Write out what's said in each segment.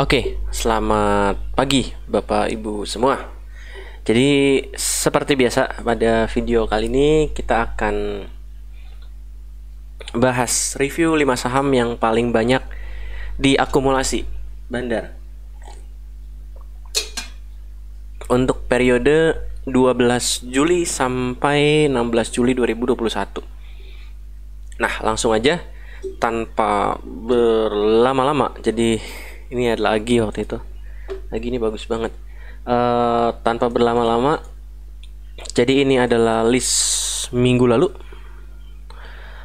Oke, selamat pagi Bapak Ibu semua. Jadi seperti biasa pada video kali ini kita akan bahas review 5 saham yang paling banyak diakumulasi bandar. Untuk periode 12 Juli sampai 16 Juli 2021. Nah, langsung aja tanpa berlama-lama. Jadi ini ada lagi waktu itu lagi ini bagus banget uh, tanpa berlama-lama jadi ini adalah list minggu lalu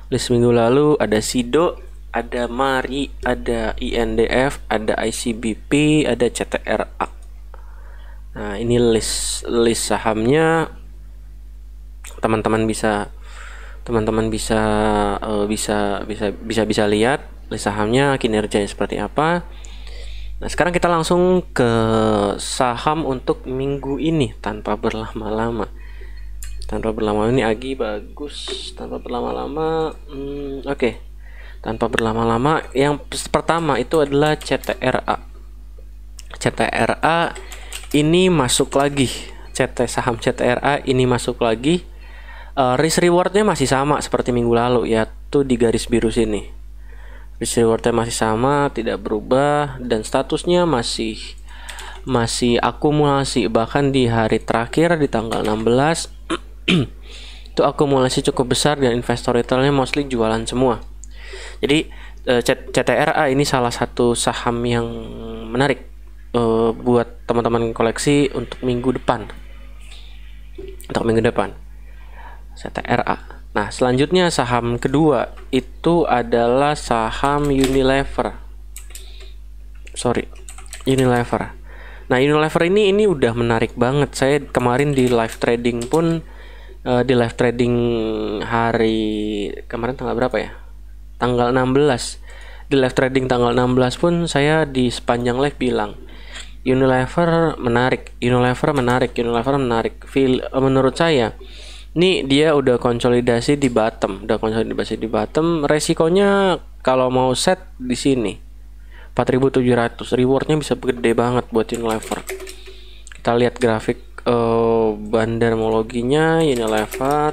list minggu lalu ada Sido ada Mari ada INDF ada ICBP ada CTRA nah ini list list sahamnya teman-teman bisa teman-teman bisa eh, bisa bisa bisa bisa lihat list sahamnya kinerjanya seperti apa Nah, sekarang kita langsung ke saham untuk minggu ini tanpa berlama-lama. Tanpa berlama-lama ini Agi bagus. Tanpa berlama-lama, hmm, oke. Okay. Tanpa berlama-lama, yang pertama itu adalah CTRA. CTRA ini masuk lagi. CT saham CTRA ini masuk lagi. Uh, risk rewardnya masih sama seperti minggu lalu yaitu di garis biru sini rewardnya masih sama tidak berubah dan statusnya masih masih akumulasi bahkan di hari terakhir di tanggal 16 itu akumulasi cukup besar dan investor retailnya mostly jualan semua jadi eh, CTRA ini salah satu saham yang menarik eh, buat teman-teman koleksi untuk minggu depan. Untuk minggu depan. CTRA. Nah, selanjutnya saham kedua itu adalah saham Unilever. Sorry, Unilever. Nah, Unilever ini ini udah menarik banget. Saya kemarin di live trading pun uh, di live trading hari kemarin tanggal berapa ya? Tanggal 16. Di live trading tanggal 16 pun saya di sepanjang live bilang Unilever menarik, Unilever menarik, Unilever menarik. Feel, eh, menurut saya ini dia udah konsolidasi di bottom, udah konsolidasi di bottom, resikonya kalau mau set di sini 4700, rewardnya bisa gede banget buat Unilever. Kita lihat grafik uh, eh, ini Unilever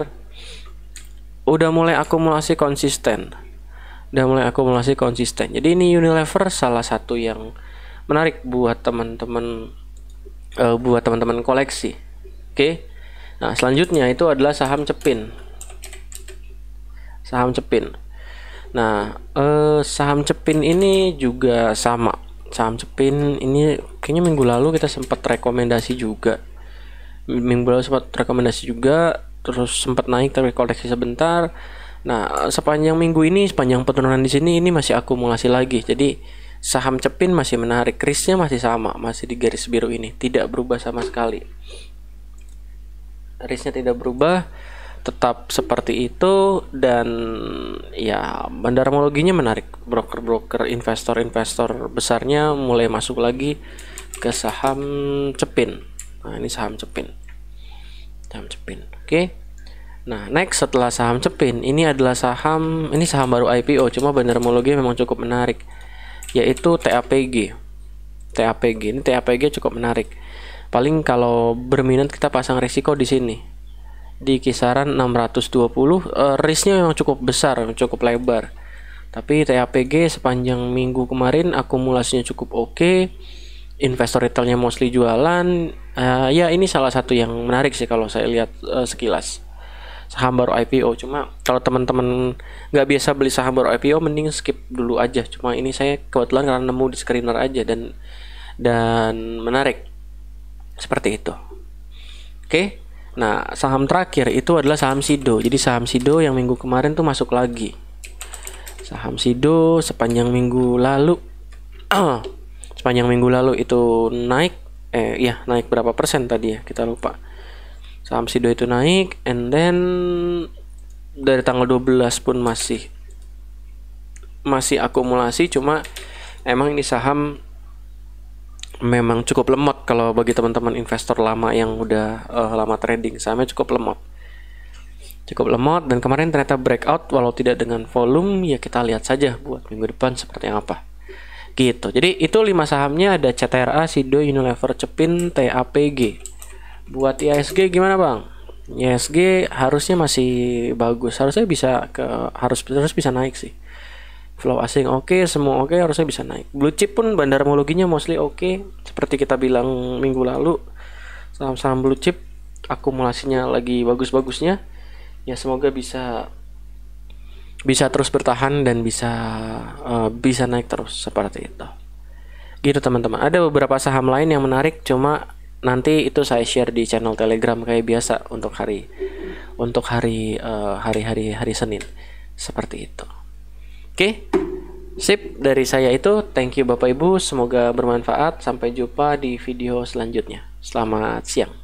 udah mulai akumulasi konsisten. Udah mulai akumulasi konsisten. Jadi ini Unilever salah satu yang menarik buat teman-teman uh, buat teman-teman koleksi. Oke. Okay? Nah, selanjutnya itu adalah saham cepin. Saham cepin. Nah, eh, saham cepin ini juga sama. Saham cepin ini kayaknya minggu lalu kita sempat rekomendasi juga. Minggu lalu sempat rekomendasi juga, terus sempat naik tapi koleksi sebentar. Nah, sepanjang minggu ini, sepanjang penurunan di sini ini masih akumulasi lagi. Jadi, saham cepin masih menarik. Krisnya masih sama, masih di garis biru ini, tidak berubah sama sekali risknya tidak berubah tetap seperti itu dan ya bandarmologinya menarik broker-broker investor-investor besarnya mulai masuk lagi ke saham cepin nah ini saham cepin saham cepin oke okay. nah next setelah saham cepin ini adalah saham ini saham baru IPO cuma bandarmologi memang cukup menarik yaitu TAPG TAPG ini TAPG cukup menarik paling kalau berminat kita pasang risiko di sini di kisaran 620 uh, eh, risknya yang cukup besar cukup lebar tapi TAPG sepanjang minggu kemarin akumulasinya cukup oke okay. investor retailnya mostly jualan uh, ya ini salah satu yang menarik sih kalau saya lihat uh, sekilas saham baru IPO cuma kalau teman-teman nggak biasa beli saham baru IPO mending skip dulu aja cuma ini saya kebetulan karena nemu di screener aja dan dan menarik seperti itu. Oke. Nah, saham terakhir itu adalah saham Sido. Jadi saham Sido yang minggu kemarin tuh masuk lagi. Saham Sido sepanjang minggu lalu sepanjang minggu lalu itu naik eh ya naik berapa persen tadi ya kita lupa. Saham Sido itu naik and then dari tanggal 12 pun masih masih akumulasi cuma emang ini saham memang cukup lemot kalau bagi teman-teman investor lama yang udah uh, lama trading sahamnya cukup lemot cukup lemot dan kemarin ternyata breakout walau tidak dengan volume ya kita lihat saja buat minggu depan seperti apa gitu jadi itu lima sahamnya ada CTRA, Sido, Unilever, Cepin, TAPG buat ISG gimana bang? ISG harusnya masih bagus harusnya bisa ke harus terus bisa naik sih flow asing oke okay, semua oke okay, harusnya bisa naik blue chip pun bandarmologinya mostly oke okay. seperti kita bilang minggu lalu saham-saham blue chip akumulasinya lagi bagus-bagusnya ya semoga bisa bisa terus bertahan dan bisa uh, bisa naik terus seperti itu gitu teman-teman ada beberapa saham lain yang menarik cuma nanti itu saya share di channel telegram kayak biasa untuk hari untuk hari uh, eh, hari hari hari Senin seperti itu Oke, sip dari saya itu. Thank you Bapak Ibu, semoga bermanfaat. Sampai jumpa di video selanjutnya. Selamat siang.